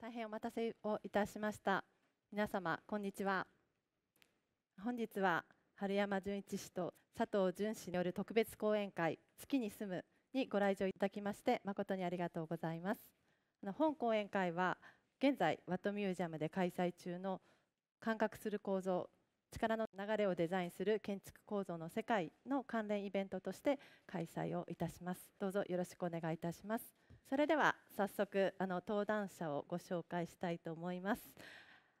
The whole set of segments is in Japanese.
大変お待たせをいたしました皆様こんにちは本日は春山純一氏と佐藤純氏による特別講演会月に住むにご来場いただきまして誠にありがとうございます本講演会は現在ワットミュージアムで開催中の感覚する構造力の流れをデザインする建築構造の世界の関連イベントとして開催をいたしますどうぞよろしくお願いいたしますそれでは早速あの登壇者をご紹介したいと思います。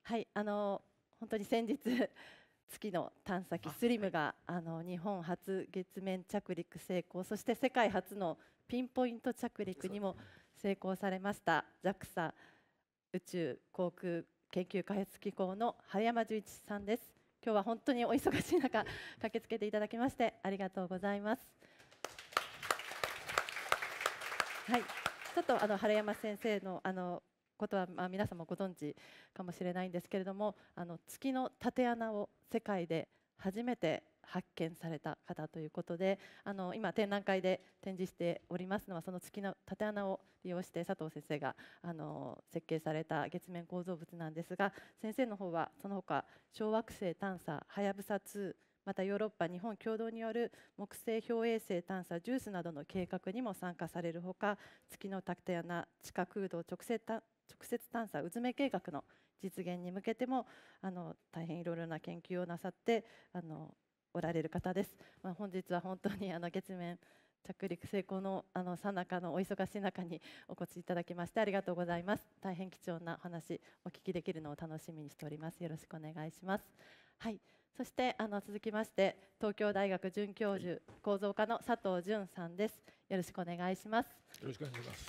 はいあの本当に先日 月の探査機スリムがあ、はい、あの日本初月面着陸成功そして世界初のピンポイント着陸にも成功されました JAXA 宇宙航空研究開発機構の春山十一さんです今日は本当にお忙しい中 駆けつけていただきましてありがとうございますはいちょっとあの原山先生のあのことは、まあ、皆もご存知かもしれないんですけれどもあの月の縦穴を世界で初めて発見された方ということであの今展覧会で展示しておりますのはその月の縦穴を利用して佐藤先生があの設計された月面構造物なんですが先生の方はその他小惑星探査はやぶさ2またヨーロッパ日本共同による木星標衛星探査ジュースなどの計画にも参加されるほか月のタク立山地下空洞直接直接探査うずめ計画の実現に向けてもあの大変いろいろな研究をなさってあのおられる方です。まあ、本日は本当にあの月面着陸成功のあの最中のお忙しい中にお越しいただきましてありがとうございます。大変貴重な話お聞きできるのを楽しみにしております。よろしくお願いします。はい。そしてあの続きまして東京大学准教授構造科の佐藤淳さんです。よろしくお願いします。よろしくお願いします。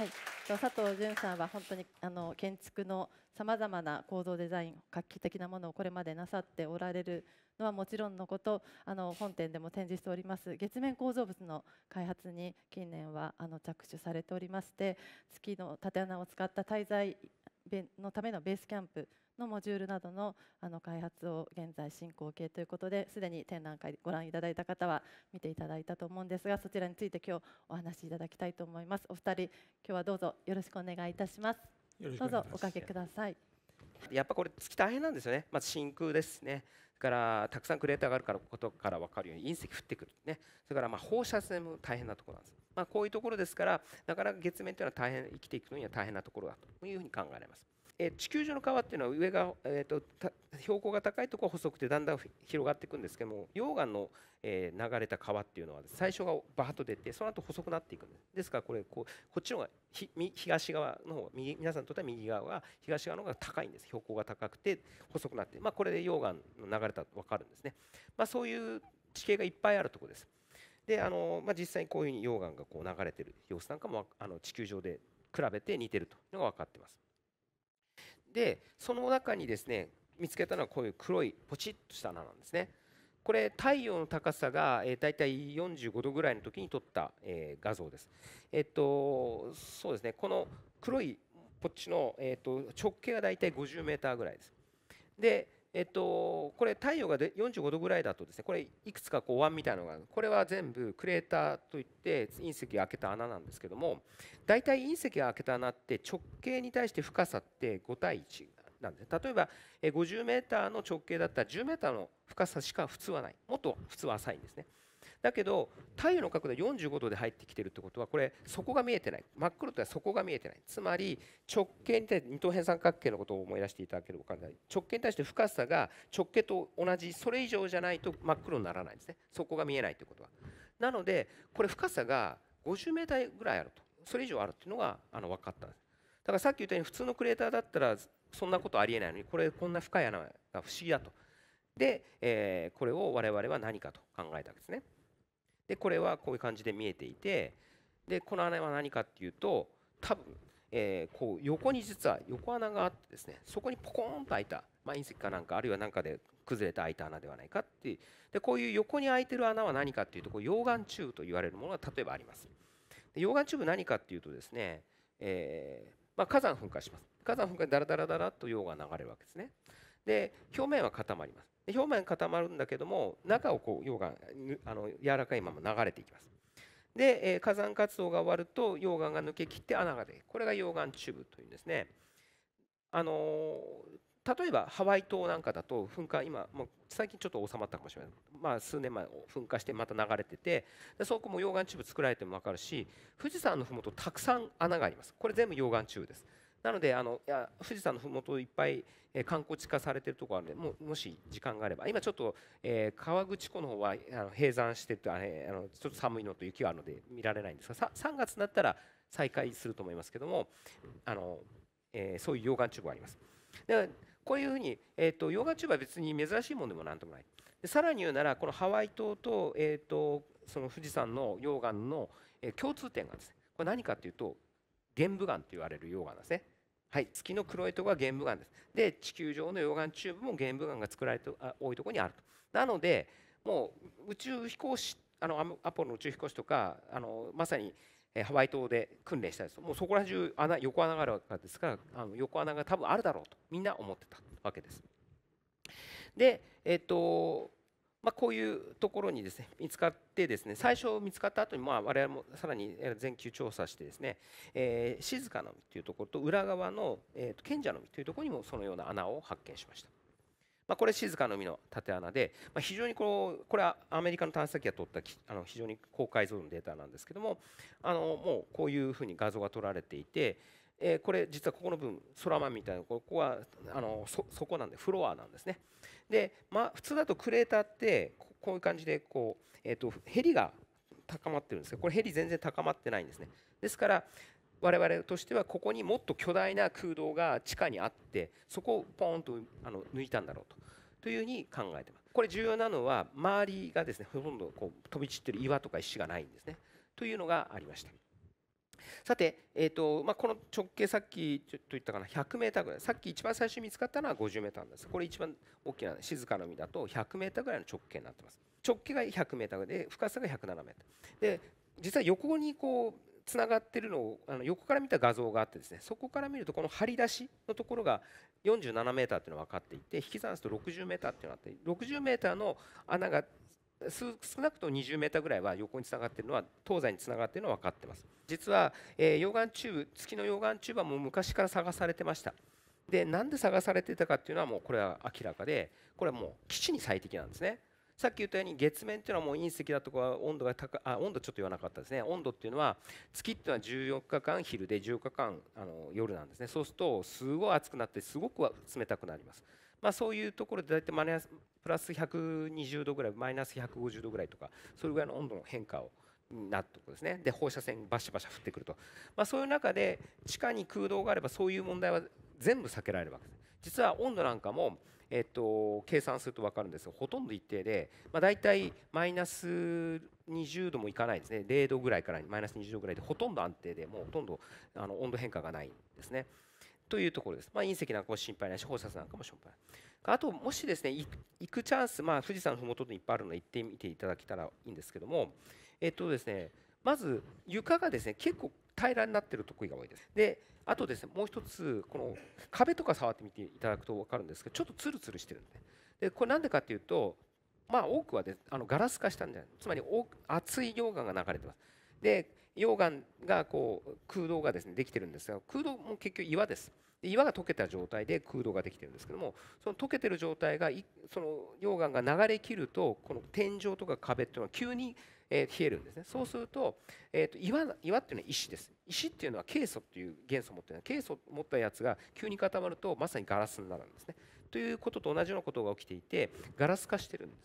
はい。佐藤淳さんは本当にあの建築のさまざまな構造デザイン画期的なものをこれまでなさっておられるのはもちろんのことあの本店でも展示しております月面構造物の開発に近年はあの着手されておりまして月の縦穴を使った滞在のためのベースキャンプのモジュールなどのあの開発を現在進行形ということですでに展覧会ご覧いただいた方は見ていただいたと思うんですがそちらについて今日お話しいただきたいと思いますお二人今日はどうぞよろしくお願いいたしますどうぞおかけくださいやっぱこれ月大変なんですよねまず真空ですねからたくさんクレーターがあるからことから分かるように隕石降ってくるねそれからまあ放射線も大変なところなんです、まあ、こういうところですからなかなか月面というのは大変生きていくのには大変なところだというふうに考えられますえ地球上の川っていうのは上が、えーと、標高が高いところは細くてだんだん広がっていくんですけども溶岩の、えー、流れた川っていうのは最初がバーッと出てその後細くなっていくんですですからこれこうこっちの方がひ東側の方右皆さんにとっては右側が東側の方が高いんです標高が高くて細くなって、まあ、これで溶岩の流れたと分かるんですね、まあ、そういう地形がいっぱいあるとこですであの、まあ、実際にこういうふうに溶岩がこう流れてる様子なんかもあの地球上で比べて似てるというのが分かってます。でその中にですね見つけたのはこういう黒いポチッとした穴なんですねこれ太陽の高さが、えー、大体45度ぐらいの時に撮った、えー、画像ですえっとそうですねこの黒いポッチの、えー、と直径が大体50メーターぐらいですでえっと、これ太陽がで45度ぐらいだとですねこれいくつかこう湾みたいなのがあるこれは全部クレーターといって隕石が開けた穴なんですけども大体隕石が開けた穴って直径に対して深さって5対1なんで例えば 50m の直径だったら 10m の深さしか普通はないもっと普通は浅いんですね。だけど太陽の角度45度で入ってきてるってことはこれ底が見えてない真っ黒では底が見えてないつまり直径に対して二等辺三角形のことを思い出していただければ分からない直径に対して深さが直径と同じそれ以上じゃないと真っ黒にならないんですね底が見えないってことは。なのでこれ深さが5 0ーぐらいあるとそれ以上あるっていうのがあの分かったんです。だからさっき言ったように普通のクレーターだったらそんなことありえないのにこれこんな深い穴が不思議だと。で、えー、これを我々は何かと考えたわけですね。でこれはこういう感じで見えていてでこの穴は何かっていうと多分、えこう横に実は横穴があってですねそこにポコーンと開いた、まあ、隕石かなんかあるいは何かで崩れた開いた穴ではないかっていうでこういう横に開いてる穴は何かっていうとこう溶岩チューブと言われるものが例えばあります。で溶岩チューブ何かっていうとですね、えまあ、火山噴火します火山噴火でダラダラダラと溶岩流れるわけですねで表面は固まります表面固まるんだけども中をこう溶岩あの柔らかいまま流れていきますで、え火山活動が終わると溶岩が抜けきって穴が出るこれが溶岩チューブというんですねあの例えばハワイ島なんかだと噴火今もう最近ちょっと収まったかもしれない、まあ、数年前噴火してまた流れててでそこも溶岩チューブ作られても分かるし富士山の麓たくさん穴がありますこれ全部溶岩チューブですなのであのいや富士山のふもといっぱい観光地化されてるとこあるんでももし時間があれば今ちょっと、えー、川口湖の方はあの閉山しててあのちょっと寒いのと雪があるので見られないんですが 3, 3月になったら再開すると思いますけどもあの、えー、そういう溶岩チューブがあります。でこういうふうに、えーと、溶岩チューブは別に珍しいものでもなんともないでさらに言うならこのハワイ島と,、えーと、その富士山の溶岩の、えー、共通点がですねこれ何かっていうと玄武岩と言われる溶岩なんですねはい、月の黒いところが玄武岩です。で地球上の溶岩チューブも玄武岩が作られて多いところにあると。なのでもう宇宙飛行士あのアポロの宇宙飛行士とかあのまさにハワイ島で訓練したりすもうそこら中穴横穴があるわけですからあの横穴が多分あるだろうとみんな思ってたわけです。で、えっとまあ、こういうところにですね見つかってですね最初見つかった後にまあ我々もさらに全球調査してですね、え静かの実というところと裏側の、えと賢者の実というところにもそのような穴を発見しました。まあ、これ静かの海の縦穴で、まあ、非常にこうこれはアメリカの探査機が取ったあの非常に高解像度のデータなんですけどもあのもうこういうふうに画像が取られていて、えー、これ実はここの部分空間みたいなここはあのそこなんでフロアなんですねで、まあ、普通だとクレーターってこういう感じでこう、えーと、とヘリが高まってるんですけどこれヘリ全然高まってないんですねですから我々としてはここにもっと巨大な空洞が地下にあってそこをポーンとあの抜いたんだろうとというふうに考えてますこれ重要なのは周りがですねほとんどこう飛び散ってる岩とか石がないんですねというのがありましたさて、えーとまあ、この直径さっきちょっと言ったかな 100m ぐらいさっき一番最初に見つかったのは 50m なんですこれ一番大きな静かな海だと 100m ぐらいの直径になってます直径が 100m で深さが 107m で実は横にこうつながってるのをあの横から見た画像があってですねそこから見るとこの張り出しのところが 47m っていうのが分かっていて引き算すると 60m っていうのがあって 60m の穴が少なくとも20メーターぐらいは横につながってるのは東西につながっているのは分かってます実は、えー、溶岩チューブ月の溶岩チューブはもう昔から探されてましたでなんで探されてたかっていうのはもうこれは明らかでこれはもう基地に最適なんですねさっき言ったように月面っていうのはもう隕石だとか温度が高あ温度ちょっと言わなかったですね温度っていうのは月っていうのは14日間昼で14日間あの夜なんですねそうするとすごい暑くなってすごく冷たくなりますまあ、そういうところで大体マスプラス120度ぐらいマイナス150度ぐらいとかそれぐらいの温度の変化をなってことですねで放射線バシバシ降ってくると、まあ、そういう中で地下に空洞があればそういう問題は全部避けられるわけです実は温度なんかも、えっと、計算すると分かるんですがほとんど一定で、まあ、大体マイナス20度もいかないですね0度ぐらいからマイナス20度ぐらいでほとんど安定でもうほとんどあの温度変化がないんですね。というところです。まあ、隕石なんかも心配ないし、放射線なんかも心配ない。あと、もしですね、行くチャンス、まあ、富士山の麓にいっぱいあるので行ってみていただけたらいいんですけども、えっとですね、まず床がですね、結構平らになってるとこが多いです。で、あとですね、もう一つ、この壁とか触ってみていただくと分かるんですけど、ちょっとツルツルしてるんで。で、これなんでかっていうと、まあ、多くはであのガラス化したんじゃないつまり熱い溶岩が流れてます。で溶岩がこう空洞がですねできてるんですが空洞も結局岩です岩が溶けた状態で空洞ができてるんですけどもその溶けてる状態がその溶岩が流れきるとこの天井とか壁っていうのは急に冷えるんですねそうすると,、えー、と岩岩っていうのは石です石っていうのはケイ素っていう元素を持ってなケイ素を持ったやつが急に固まるとまさにガラスになるんですねということと同じようなことが起きていてガラス化してるんです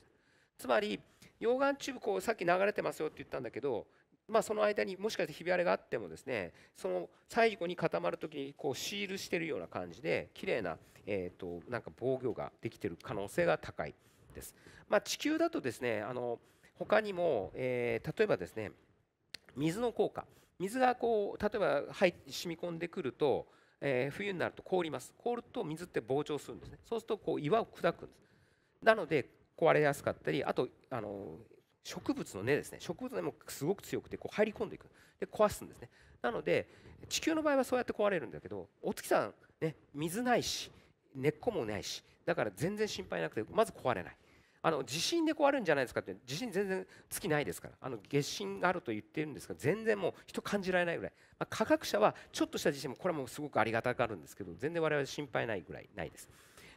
つまり溶岩チューブこうさっき流れてますよって言ったんだけどまあ、その間にもしかしてひび割れがあってもですねその最後に固まる時にこうシールしてるような感じで綺麗なえっ、となんか防御ができてる可能性が高いです。まあ、地球だとですねあの他にも、え例えばですね水の効果水がこう例えば入染み込んでくると、え冬になると凍ります凍ると水って膨張するんですねそうするとこう岩を砕くんですなので壊れやすかったりあとあの植物の根ですね植物もすごく強くてこう入り込んでいくで壊すんですねなので地球の場合はそうやって壊れるんだけどお月さん、ね、水ないし根っこもないしだから全然心配なくてまず壊れないあの地震で壊れるんじゃないですかって地震全然月ないですからあの月震があると言ってるんですが全然もう人感じられないぐらい、まあ、科学者はちょっとした地震もこれはもうすごくありがたがあるんですけど全然我々心配ないぐらいないです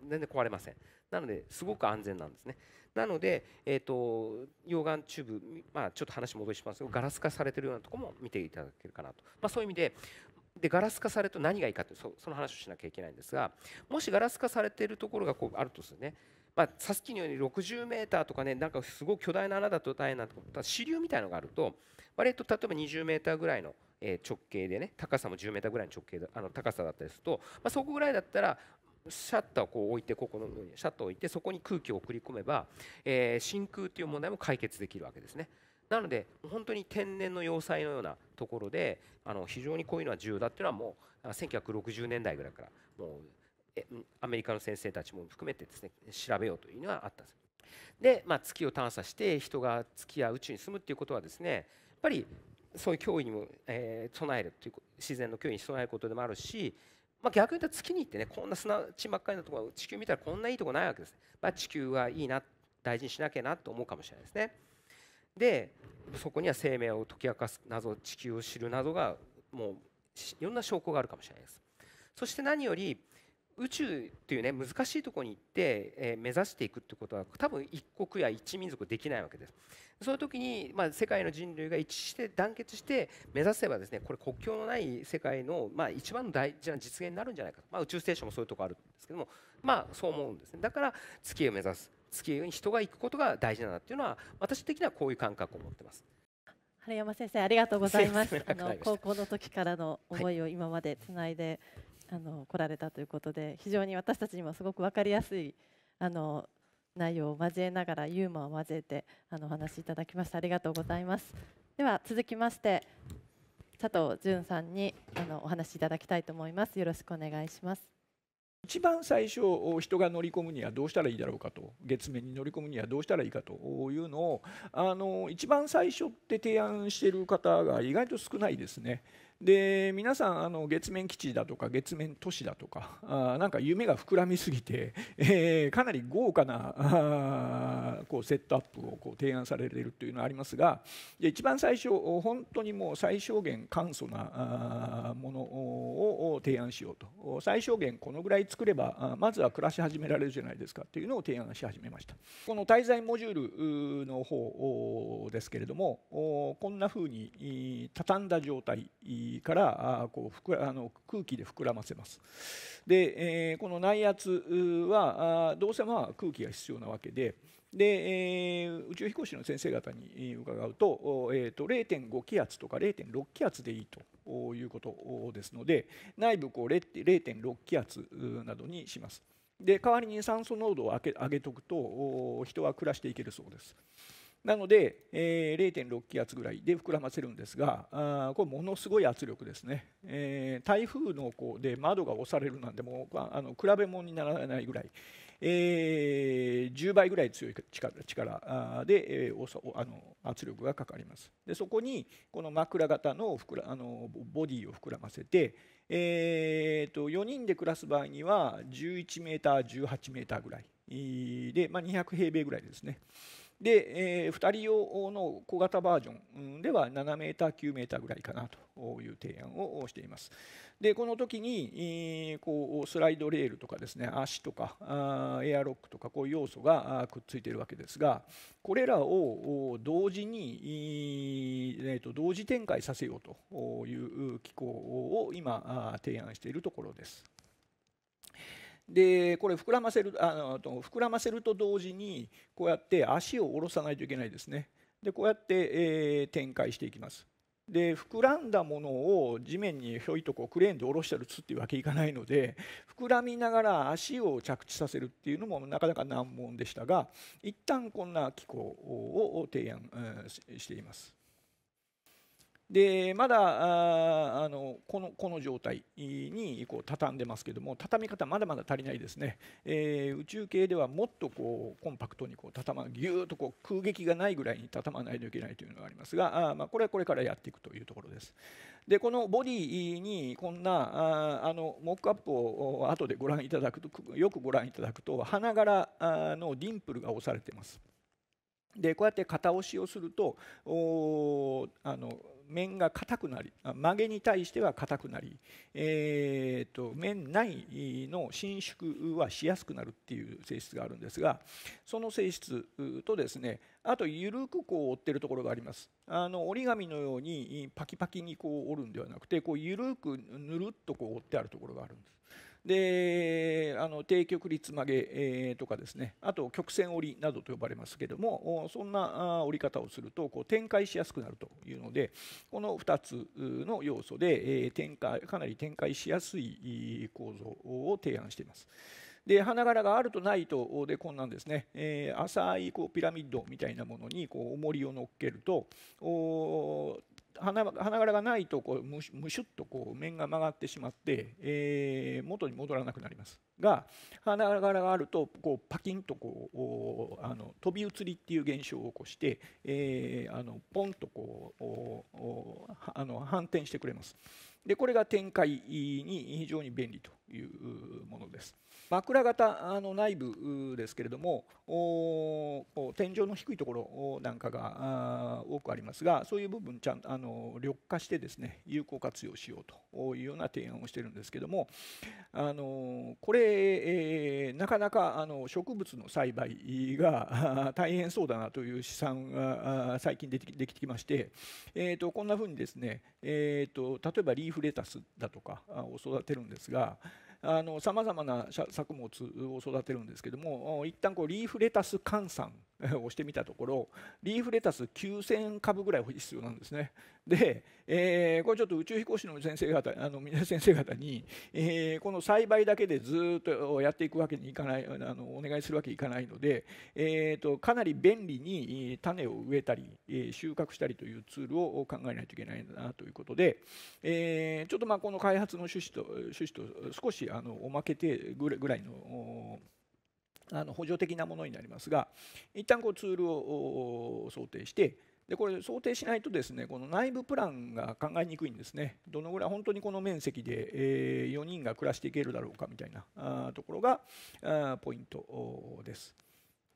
全然壊れませんなのですごく安全なんですねなので、えーと、溶岩チューブ、まあ、ちょっと話戻しますがガラス化されてるようなとこも見ていただけるかなと、まあ、そういう意味ででガラス化されると何がいいかというその話をしなきゃいけないんですがもしガラス化されているところがこうあるとするねまあ、サスキのように60 m とかねなんかすごい巨大な穴だと大変なとか支流みたいなのがあると割と例えば20 m ぐらいの直径でね高さも10 m ぐらいの直径あの高さだったりすると、まあ、そこぐらいだったらシャッターをこう置いてここの上にシャッターを置いてそこに空気を送り込めば、えー、真空という問題も解決できるわけですね。なので本当に天然の要塞のようなところであの非常にこういうのは重要だというのはもう1960年代ぐらいからもうアメリカの先生たちも含めてですね調べようというのはあったんです。で、まあ、月を探査して人が月や宇宙に住むということはですねやっぱりそういう脅威にも、備えるという自然の脅威に備えることでもあるしまあ、逆に言うと月に行ってねこんな砂地ばっかりのところ地球見たらこんないいとこないわけです、まあ、地球はいいな大事にしなきゃなと思うかもしれないですねでそこには生命を解き明かす謎地球を知る謎がもういろんな証拠があるかもしれないですそして何より宇宙というね難しいところに行って、え目指していくってことは多分一国や一民族できないわけですそういう時に、まあ、世界の人類が一致して団結して目指せばですねこれ国境のない世界の、まあ、一番大事な実現になるんじゃないかと、まあ、宇宙ステーションもそういうとこあるんですけどもまあそう思うんですねだから月を目指す月に人が行くことが大事なんだっていうのは私的にはこういう感覚を持ってます。春山先生ありがとうございます。あの高校の時からの思いを今までつないで、はいあの来られたということで非常に私たちにもすごく分かりやすいあの内容を交えながらユーモアを交えてあのお話しいただきましたありがとうございますでは続きまして佐藤淳さんにあのお話しいただきたいと思いますよろしくお願いします一番最初人が乗り込むにはどうしたらいいだろうかと月面に乗り込むにはどうしたらいいかというのをあの一番最初って提案してる方が意外と少ないですね。で皆さんあの月面基地だとか月面都市だとかあなんか夢が膨らみすぎて、えー、かなり豪華なあこうセットアップをこう提案されているというのはありますが一番最初本当にもう最小限簡素なものを提案しようと最小限このぐらい作ればまずは暮らし始められるじゃないですかというのを提案し始めましたこの滞在モジュールの方ですけれどもこんなふうに畳んだ状態からこうふくあの空気で膨らませます。で、えー、この内圧はどうせまあ空気が必要なわけで。で、えー、宇宙飛行士の先生方に伺うと,、えーと、0.5気圧とか0.6気圧でいいということですので内部こう0.6気圧などにします。で代わりに酸素濃度を上げ上げとくと人は暮らしていけるそうです。なので、えー、0.6気圧ぐらいで膨らませるんですがあこれものすごい圧力ですね、えー、台風のこうで窓が押されるなんてもうあの比べ物にならないぐらい、えー、10倍ぐらい強い力力で、えー、あの圧力がかかりますでそこにこの枕型の膨らあのボディを膨らませて、えーと4人で暮らす場合には11メーター18メーターぐらいで、まあ、200平米ぐらいですね。で、えー、2人用の小型バージョンでは 7m、9m ぐらいかなという提案をしています。でこの時にこうスライドレールとかですね足とかエアロックとかこういう要素がくっついているわけですがこれらを同時に、えー、と同時展開させようという機構を今提案しているところです。でこれ膨らませるあの膨らませると同時にこうやって足を下ろさないといけないですねでこうやって、えー、展開していきますで膨らんだものを地面にひょいとこうクレーンで下ろしたりつっていうわけいかないので膨らみながら足を着地させるっていうのもなかなか難問でしたが一旦こんな機構を提案しています。でまだあのこのこの状態にこう畳んでますけども畳み方まだまだ足りないですね、えー、宇宙系ではもっとこうコンパクトにこう畳まぎゅーっとこう空撃がないぐらいに畳まないといけないというのがありますがあ、まあ、これはこれからやっていくというところですでこのボディにこんなああのモックアップを後でご覧いただくとよくご覧いただくと花柄のディンプルが押されてますでこうやって型押しをするとあの面が硬くなり曲げに対しては硬くなり、えーと、面内の伸縮はしやすくなるっていう性質があるんですがその性質とですねあと緩くこう折ってるところがありますあの折り紙のようにパキパキにこう折るんではなくてこう緩くぬるっとこう折ってあるところがあるんです。であの低曲率曲げえとかですねあと曲線折りなどと呼ばれますけどもそんな折り方をするとこう展開しやすくなるというのでこの2つの要素でえ展開かなり展開しやすい構造を提案しています。で花柄があるとないとでこんなんですね、えー、浅いこうピラミッドみたいなものにこう重りを乗っけると花柄がないとこうむしゅっとこう面が曲がってしまって、えー、元に戻らなくなりますが花柄があるとこうパキンとこうあの飛び移りっていう現象を起こして、えー、あのポンとこうあの反転してくれますでこれが展開に非常に便利というものです。枕型の内部ですけれども天井の低いところなんかが多くありますがそういう部分ちゃんあの緑化してですね有効活用しようというような提案をしてるんですけどもあのこれ、えー、なかなかあの植物の栽培が 大変そうだなという試算が最近できてきまして、えーと、こんなふうにですね、えーと、と例えばリーフレタスだとかを育てるんですが。さまざまな作物を育てるんですけども一旦こうリーフレタス換算 押してみたところリーフレタス9000株ぐらい必要なんですね。で、えー、これちょっと宇宙飛行士の先生方あの皆先生方に、えー、この栽培だけでずっとやっていくわけにいかないあのお願いするわけにいかないので、えーと、かなり便利に種を植えたり収穫したりというツールを考えないといけないなということで、えー、ちょっとまあこの開発の趣旨と趣旨と少しあのおまけてぐらいの。あの補助的なものになりますが一旦こうツールを想定してでこれ想定しないとですねこの内部プランが考えにくいんですねどのぐらい本当にこの面積で4人が暮らしていけるだろうかみたいなところがポイントです。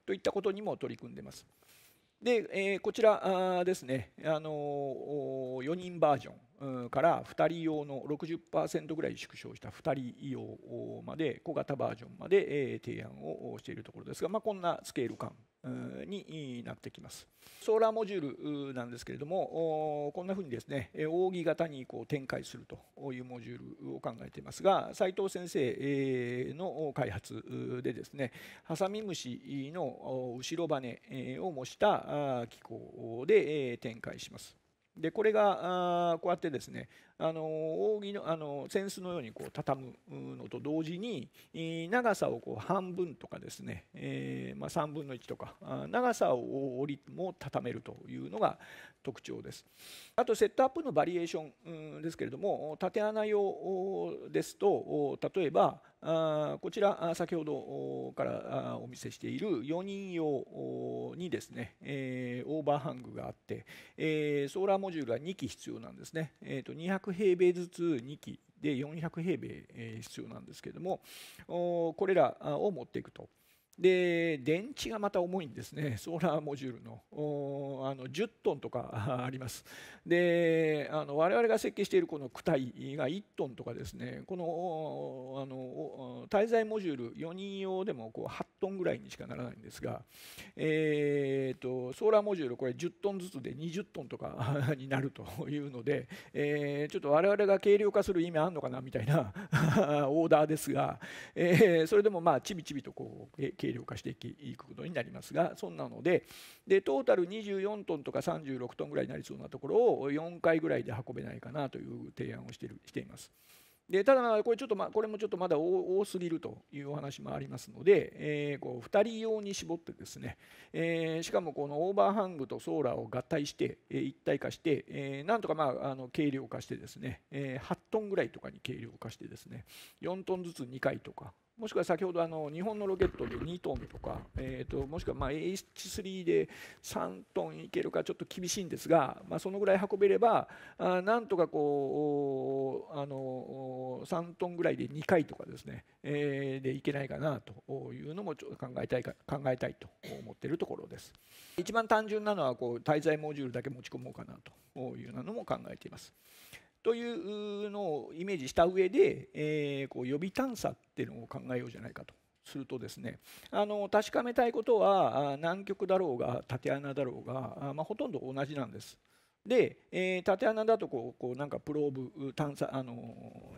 といったことにも取り組んでます。でこちらですねあの4人バージョンから2人用の60%ぐらい縮小した2人用まで小型バージョンまで提案をしているところですが、まあ、こんなスケール感になってきますソーラーモジュールなんですけれどもこんなふうにですね扇形にこう展開するというモジュールを考えていますが斉藤先生の開発でですねハサミムシの後ろ羽を模した機構で展開します。でこれがあこうやってですねあの扇のあの扇子のようにこう畳むのと同時に長さをこう半分とかですね、えー、まあ、3分の1とか長さを折りも畳めるというのが特徴ですあとセットアップのバリエーションですけれども縦穴用ですと例えばあこちら先ほどからお見せしている4人用にですね、えオーバーハングがあって、えソーラーモジュールは2基必要なんですね、えと200平米ずつ2基で400平米必要なんですけれどもこれらを持っていくと。で電池がまた重いんですね、ソーラーモジュールのあの10トンとか あります、であの我々が設計しているこの躯体が1トンとかですね、このあの滞在モジュール4人用でもこう8トンぐらいにしかならないんですが、えーと、ソーラーモジュール、これ10トンずつで20トンとか になるというので、えー、ちょっと我々が軽量化する意味あるのかなみたいな オーダーですが、えー、それでもまあちびちびとこう軽軽量化していくことになりますがそんなのででトータル24トンとか36トンぐらいになりそうなところを4回ぐらいで運べないかなという提案をしてるしています。でただこれちょっとまこれもちょっとまだ多すぎるというお話もありますので、えー、こう2人用に絞ってですね、えー、しかもこのオーバーハングとソーラーを合体して、えー、一体化して、えー、なんとかまああの軽量化してですね、え8トンぐらいとかに軽量化してですね4トンずつ2回とかもしくは先ほどあの日本のロケットで2トンとか、えー、ともしくはま H3 で3トンいけるかちょっと厳しいんですが、まあ、そのぐらい運べればあなんとかこうあの3トンぐらいで2回とかですね、えでいけないかなというのもちょっと考えたいか考えたいと思っているところです一番単純なのはこう滞在モジュールだけ持ち込もうかなというのも考えています。というのをイメージした上で、えー、こう予備探査っていうのを考えようじゃないかと。するとですねあの確かめたいことは南極だろうが縦穴だろうが、まあ、ほとんど同じなんです。で、えー、縦穴だとこうこうなんかプローブ探査あの、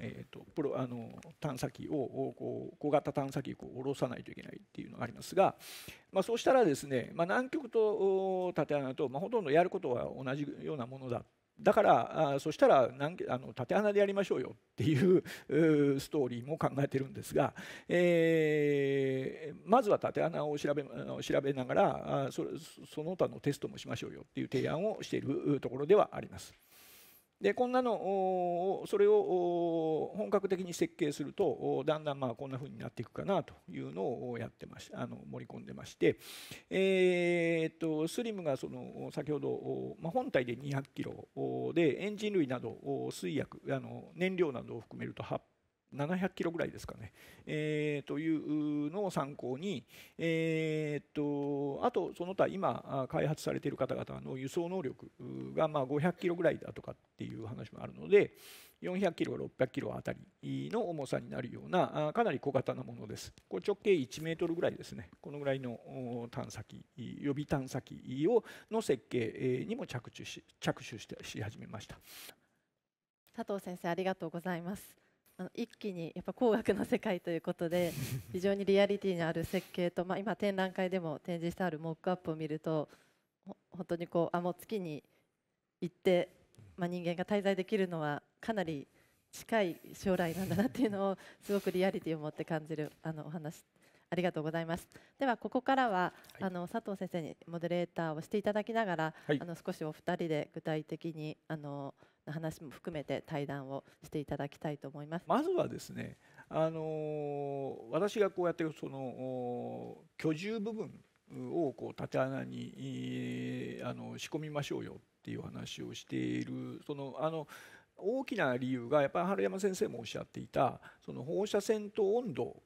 えーと、プロあの探査機をこう小型探査機を下ろさないといけないっていうのがありますが、まあ、そうしたらですね、まあ、南極と縦穴と、まあ、ほとんどやることは同じようなものだっだからあそしたらあの縦穴でやりましょうよっていうストーリーも考えてるんですが、えー、まずは縦穴を調べ調べながらそその他のテストもしましょうよっていう提案をしているところではあります。でこんなのそれを本格的に設計するとだんだんまあこんなふうになっていくかなというのをやってましあの盛り込んでまして、えー、っとスリムがその先ほど、まあ、本体で200キロでエンジン類など水薬あの燃料などを含めると800 700キロぐらいですかね、えー、というのを参考に、えー、とあとその他今開発されている方々の輸送能力がまあ500キロぐらいだとかっていう話もあるので400キロ600キロあたりの重さになるようなかなり小型なものですこれ直径1メートルぐらいですねこのぐらいの探査機予備探査機をの設計にも着手し着手してし始めました佐藤先生ありがとうございます。一気にやっぱ工学の世界ということで 非常にリアリティのある設計と、まあ、今展覧会でも展示してあるモックアップを見ると本当にこうあもう月に行って、まあ、人間が滞在できるのはかなり近い将来なんだなっていうのをすごくリアリティを持って感じるあのお話ありがとうございます。ではここからは、はい、あの佐藤先生にモデレーターをしていただきながら、はい、あの少しお二人で具体的にあの話も含めて対談をしていただきたいと思います。まずはですね、あの私がこうやってその居住部分をこう縦穴にあの仕込みましょうよっていう話をしているそのあの。あの大きな理由がやっぱり春山先生もおっしゃっていたその放射線と温度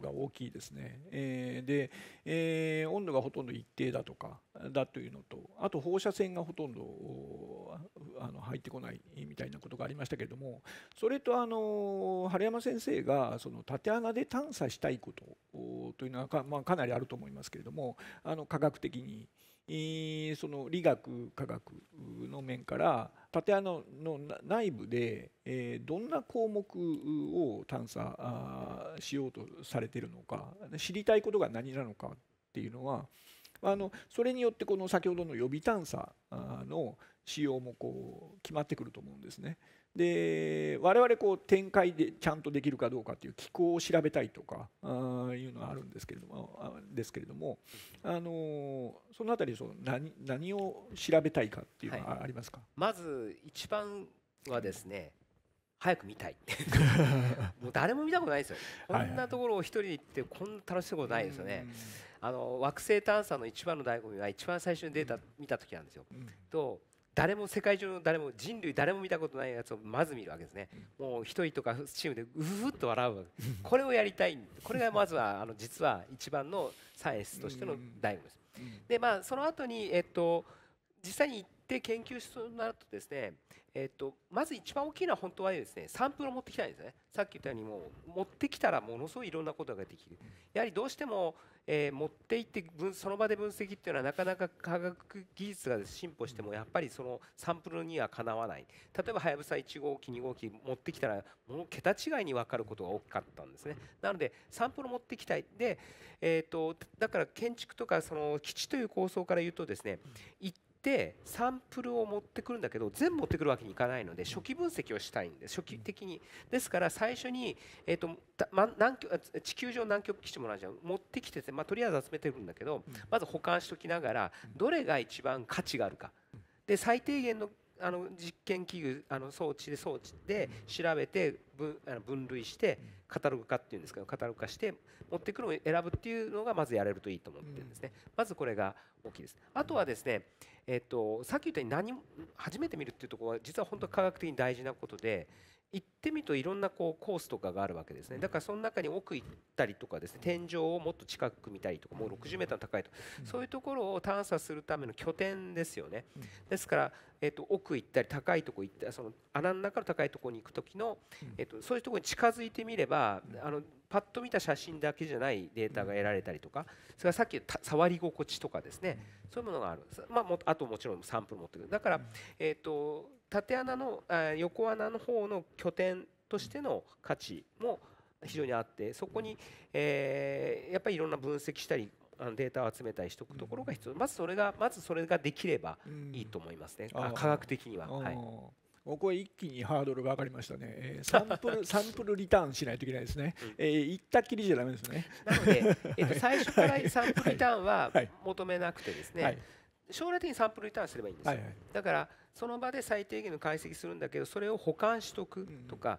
が大きいですね、えー、で、えー、温度がほとんど一定だとかだというのとあと放射線がほとんどあの入ってこないみたいなことがありましたけれどもそれとあの春山先生がその縦穴で探査したいことというのはか,、まあ、かなりあると思いますけれどもあの科学的に。その理学科学の面から建屋の内部でどんな項目を探査しようとされてるのか知りたいことが何なのかっていうのはあのそれによってこの先ほどの予備探査の使用もこう決まってくると思うんですね。で我々こう展開でちゃんとできるかどうかという機構を調べたいとかあいうのはあるんですけれどもですけれどもあのその辺りその何何を調べたいかっていうのはありますか、はい、まず一番はですね早く見たい もう誰も見たことないですよこんなところを一人で行ってこんな楽しいことないですよね、はいはいあの惑星探査の一番の醍醐味は一番最初にデータ見た時なんですよ。と誰も世界中の誰も人類誰も見たことないやつをまず見るわけですね、もう一人とかチームでうふっと笑うこれをやりたいこれがまずはあの実は一番のサイエンスとしての醍醐味です、でまあその後にえっと実際に行って研究室そになるとですねえっと、まず一番大きいのは本当はですねサンプルを持ってきたいんですねさっき言ったようにもう持ってきたらものすごいいろんなことができるやはりどうしても、えー、持っていって分その場で分析っていうのはなかなか科学技術が進歩してもやっぱりそのサンプルにはかなわない例えばはやぶさ1号機2号機持ってきたらもう桁違いに分かることが大きかったんですねなのでサンプルを持ってきたいで、えーと、とだから建築とかその基地という構想から言うとですね一てサンプルを持ってくるんだけど全部持ってくるわけにいかないので初期分析をしたいんです初期的にですから最初に、えーと、ま、南極地球上南極基地もらうじゃん持ってきてて、まあ、とりあえず集めてるんだけど、まず保管しておきながらどれが一番価値があるか。で最低限のあの実験器具あの装置で装置で調べて分あの分類してカタログ化っていうんですけどカタログ化して持ってくるのを選ぶっていうのがまずやれるといいと思ってるんですねまずこれが大きいですあとはですねえっと、さっき言ったように何初めて見るっていうところは実は本当科学的に大事なことで、行ってみるといろんなこうコースとかがあるわけですねだからその中に奥行ったりとかですね天井をもっと近く見たりとかもう 60m 高いとそういうところを探査するための拠点ですよねですから、えと奥行ったり高いとこ行ったその穴の中の高いところに行く時の、えとそういうところに近づいてみればあのパッと見た写真だけじゃないデータが得られたりとかそれはさっき言った触り心地とかですねそういうものがあるんです、まあ、あともちろんサンプル持ってくるだから、えと縦穴の横穴の方の拠点としての価値も非常にあってそこに、えー、やっぱりいろんな分析したりデータを集めたりしておくところが必要、まずそれがまずそれができればいいと思いますね、うん、科学的には。はいこれ一気にハードルが上がりましたね、えー、サンプルサンプルリターンしないといけないですね、うん、えー、ったきりじゃだめですねなので、えー、と最初からサンプルリターンは求めなくてですね、はいはい、将来的にサンプルリターンすればいいんですよ、はいはい、だからその場で最低限の解析するんだけどそれを保管しとくとか、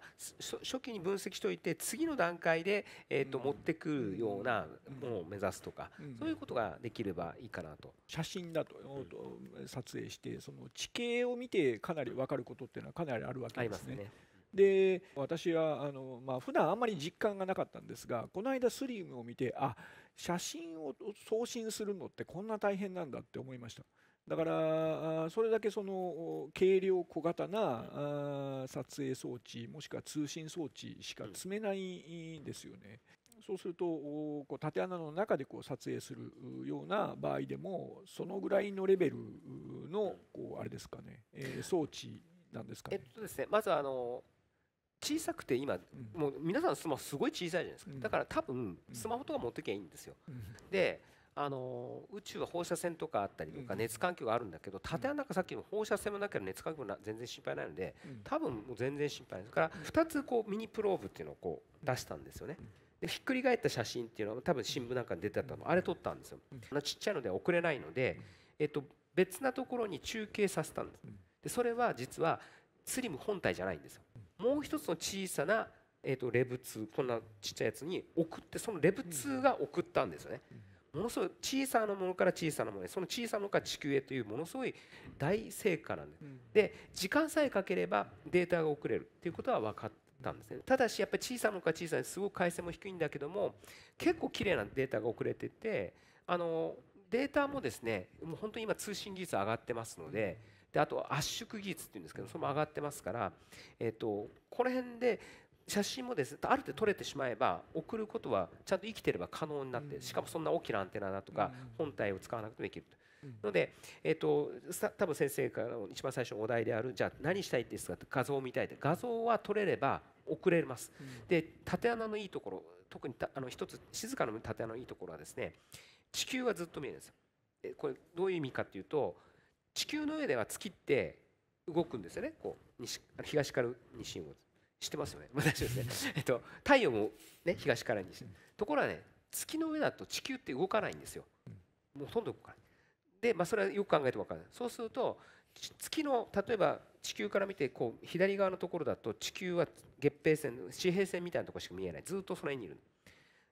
初期に分析しといて次の段階で、えと持ってくるようなものを目指すとか、そういうことができればいいかなと。写真だと、撮影してその地形を見てかなり分かることっていうのはかなりあるわけですね。ねで私はあの、まあ普段あんまり実感がなかったんですがこの間スリムを見てあ写真を送信するのってこんな大変なんだって思いました。だからそれだけその軽量小型な、撮影装置もしくは通信装置しか積めないんですよね。そうするとこう縦穴の中でこう撮影するような場合でもそのぐらいのレベルのこうあれですかね、え装置なんですかね。えっとですねまずあの小さくて今、もう皆さんスマホすごい小さいじゃないですか、だから多分スマホとか持ってきゃいいんですよ、であの宇宙は放射線とかあったりとか熱環境があるんだけど縦穴がさっきの放射線もなければ熱環境も全然心配ないので多分もう全然心配ないですから2つこうミニプローブっていうのをこう出したんですよね。でひっくり返った写真っていうのは多分新聞なんかに出てたのあれ撮ったんですよ。ちっちゃいので送れないので、えっと、別なところに中継させたんです。でそれは実はスリム本体じゃないんですよ。もう一つの小さなえっとレブ2こんなちっちゃいやつに送ってそのレブ2が送ったんですよね。ものすごい小さなものから小さなものへその小さなものから地球へというものすごい大成果なんです、うん、で時間さえかければデータが送れるっていうことは分かったんですねただしやっぱり小さなのか小さなすごく回線も低いんだけども結構綺麗なデータが送れててあのデータもですねもう本当に今通信技術上がってますのでであと圧縮技術っていうんですけどそれも上がってますから、えっとこの辺で写真もですある程度撮れてしまえば送ることはちゃんと生きてれば可能になって、しかもそんな大きなアンテナだとか本体を使わなくてもできると。ので、えーと、さ多分先生からの一番最初のお題であるじゃあ何したいですかって画像を見たいって画像は撮れれば送れます。で縦穴のいいところ特にたあの一つ静かな縦穴のいいところはですね地球はずっと見えるんですよ。えこれどういう意味かっていうと地球の上では月って動くんですよねこう西東から西に動く。知ってますよね 大丈夫ですね、えっと、太陽も、ね、東から西、ところはね月の上だと地球って動かないんですよ、もうほとんど動かないで、まあ、それはよく考えても分からないそうすると月の例えば地球から見てこう左側のところだと地球は月平線地平線みたいなところしか見えないずっとその辺にいる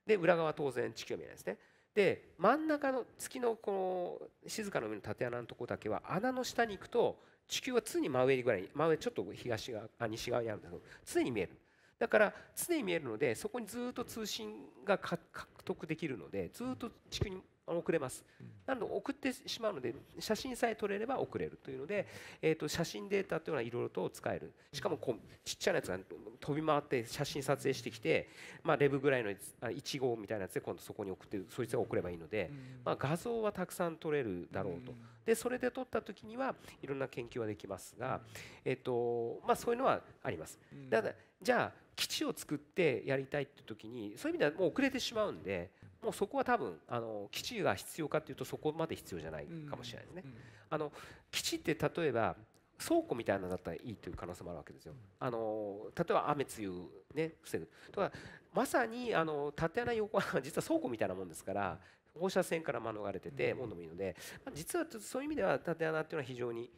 で裏側は当然地球は見えないですねで真ん中の月のこの静かの上の縦穴のとこだけは穴の下に行くと地球は常に真上ぐらいに真上ちょっと東側あ西側にあるんだけど常に見えるだから常に見えるのでそこにずっと通信が獲得できるのでずっと地球に送れます、なので送ってしまうので写真さえ撮れれば送れるというので、えー、と写真データというのはいろいろと使えるしかもこうちっちゃなやつが飛び回って写真撮影してきて、まあ、レブぐらいの1号みたいなやつで今度そこに送ってそいつが送ればいいので、まあ、画像はたくさん撮れるだろうとでそれで撮った時にはいろんな研究はできますが、えーとまあ、そういうのはあります。だじゃあ基地を作ってやりたいって時にそういう意味ではもう遅れてしまうんでもうそこは多分あの基地が必要かというとそこまで必要じゃないかもしれないですね。うんうん、あの基地って例えば倉庫みたいなのだったらいいという可能性もあるわけですよ。あの例えば雨梅雨ね防ぐとはまさにあの縦穴横穴は実は倉庫みたいなもんですから放射線から免れてて温度もいいので、まあ、実はそういう意味では縦穴っていうのは非常に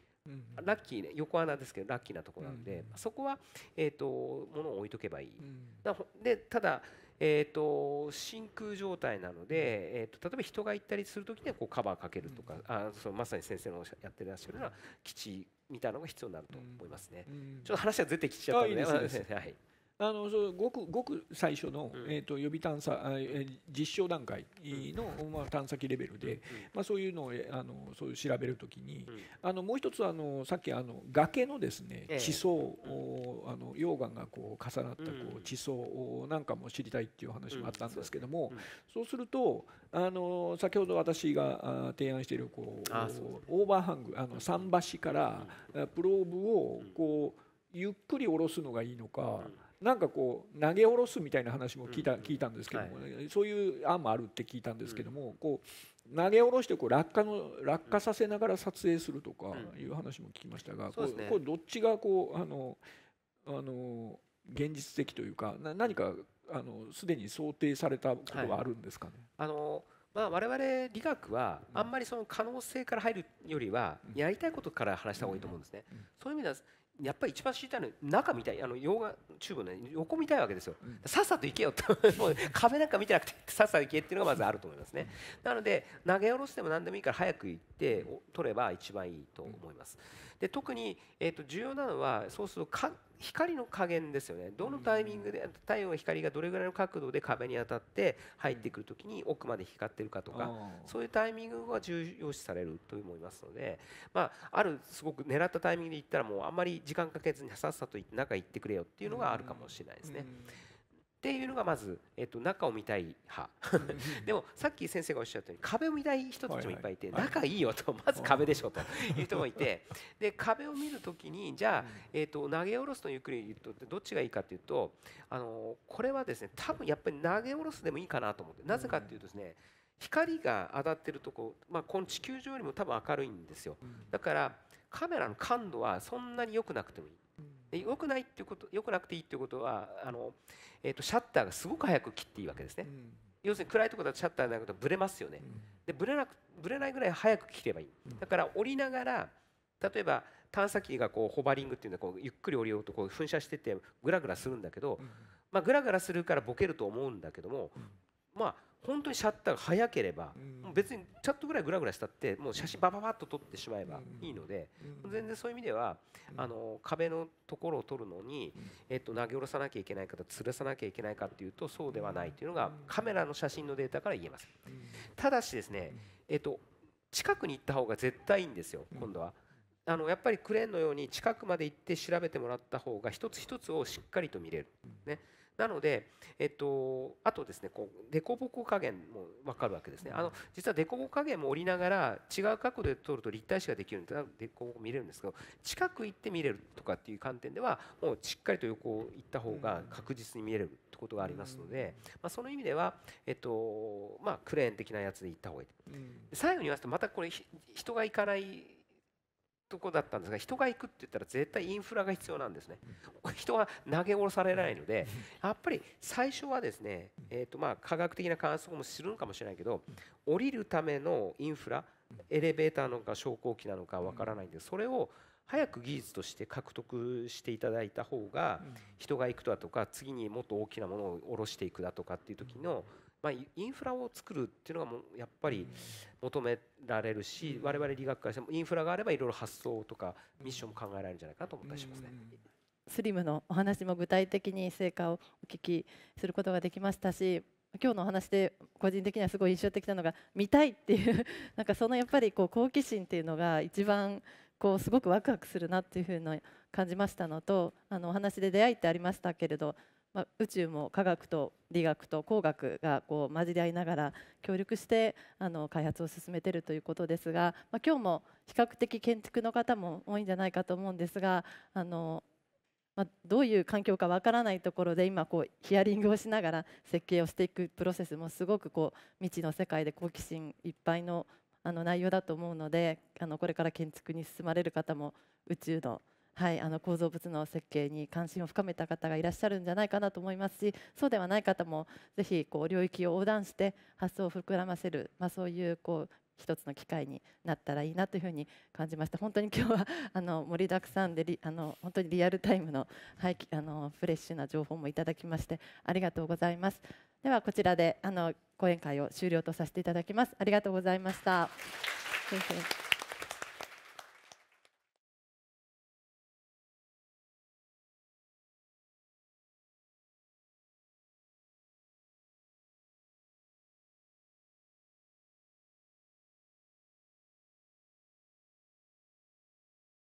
ラッキー、ね、横穴ですけどラッキーなところなんで、そこは、えっと、と物を置いとけばいい。でただえーと、真空状態なので、えーと、例えば人が行ったりする時にはこうカバーかけるとか、うん、あそのまさに先生のやってらっしゃるような基地みたいなのが必要になると思いますね。うんうん、ちょっと話は出てきちゃったので、ね、はいあのそうごくごく最初の、えー、と予備探査え実証段階の、まあ、探査機レベルで、まあ、そういうのをあのそういう調べるときに、あのもう一つあのさっきあの崖のですね地層を、あの溶岩がこう重なったこう地層なんかも知りたいっていう話もあったんですけども、そうするとあの先ほど私が提案しているこうあう、オーバーハングあの桟橋からプローブをこうゆっくり下ろすのがいいのか。なんかこう投げ下ろすみたいな話も聞いた,、聞いたんですけども、そういう案もあるって聞いたんですけども、こう投げ下ろしてこう落下の落下させながら撮影するとかいう話も聞きましたが、こうこれどっちがこうあのあの現実的というかな何かあのすでに想定されたことはあるんですかね、はい、あのまあ、我々理学はあんまりその可能性から入るよりはやりたいことから話した方がいいと思うんですね。そういう意味ではやっぱり一番知りたいのは中みたいあの洋画ーブの、ね、横みたいわけですよ、うん、さっさと行けよと 壁なんか見てなくてさっさと行けっていうのがまずあると思いますね、うん、なので投げ下ろしても何でもいいから早く行って取れば一番いいと思います、で特に、えーと、重要なのはそうすると光の加減ですよねどのタイミングで太陽の光がどれぐらいの角度で壁に当たって入ってくる時に奥まで光ってるかとかそういうタイミングが重要視されると思いますので、まあ、あるすごく狙ったタイミングで行ったらもうあんまり時間かけずにさっさと中行ってくれよっていうのがあるかもしれないですね。っていうのがまず、えっと、中を見たい派 でもさっき先生がおっしゃったように壁を見たい人たちもいっぱいいて、仲いいよとまず壁でしょという人もいて で壁を見るときにじゃあ、えっと、投げ下ろすとゆっくり言うとどっちがいいかというとあのこれはですね多分やっぱり投げ下ろすでもいいかなと思ってなぜかというとですね光が当たってるとこ、まあ、この地球上よりも多分明るいんですよだからカメラの感度はそんなに良くなくてもいい。で良くないっていうこと良くなくていいっていうことはあの、えー、とシャッターがすごく早く切っていいわけですね、うん、要するに暗いところだとシャッターになることはぶれますよね、うん、でぶれなくぶれないぐらい早く切ればいい、だから降りながら例えば探査機がこうホバリングっていうのはこうゆっくり降りようとこう噴射しててグラグラするんだけど、まあ、グラグラするからボケると思うんだけども、まあ本当にシャッターが早ければ、別にチャットぐらいぐらグラしたってもう写真ばばばっと撮ってしまえばいいので、全然そういう意味ではあの壁のところを撮るのに、えっと、投げ下ろさなきゃいけないかと吊るさなきゃいけないかというとそうではないというのがカメラの写真のデータから言えます。ただしですね、えっと、近くに行った方が絶対いいんですよ今度は。あのやっぱりクレーンのように近くまで行って調べてもらった方が一つ一つをしっかりと見れる。ね、なので、えっと、あとですねこう凸凹加減も分かるわけですねあの実は凸凹加減も折りながら違う角度で撮ると立体視ができるんで凸凹見れるんですけど近く行って見れるとかっていう観点ではもうしっかりと横行った方が確実に見れるってことがありますので、まあ、その意味では、えっとまあ、クレーン的なやつで行った方がいい。最後に言いますとまたこれ人が行かないとこだったんですが人が行くって言ったら絶対インフラが必要なんですね人は投げ下ろされないのでやっぱり最初はですね、えとまあ科学的な観測もするのかもしれないけど降りるためのインフラエレベーターなのか昇降機なのかわからないんでそれを早く技術として獲得していただいた方が人が行くだとか次にもっと大きなものを下ろしていくだとかっていう時のまあ、インフラを作るっていうのがもやっぱり求められるし我々理学会社もインフラがあればいろいろ発想とかミッションも考えられるんじゃないかなと思ったりしますね。スリムのお話も具体的に成果をお聞きすることができましたし今日のお話で個人的にはすごい印象的なのが見たいっていう なんかそのやっぱりこう好奇心っていうのが一番こうすごくワクワクするなっていうふうに感じましたのとあのお話で出会いってありましたけれどまあ、宇宙も科学と理学と工学がこう混じり合いながら協力してあの開発を進めているということですが、まあ、今日も比較的建築の方も多いんじゃないかと思うんですがあの、まあ、どういう環境かわからないところで今こうヒアリングをしながら設計をしていくプロセスもすごくこう未知の世界で好奇心いっぱいのあの内容だと思うのであのこれから建築に進まれる方も宇宙のはい、あの構造物の設計に関心を深めた方がいらっしゃるんじゃないかなと思いますしそうではない方もぜひこう領域を横断して発想を膨らませる、まあ、そういうこう一つの機会になったらいいなというふうに感じました本当に今日は あの盛りだくさんであの本当にリアルタイムの,、はい、あのフレッシュな情報もいただきましてありがとうございますではこちらであの講演会を終了とさせていただきますありがとうございました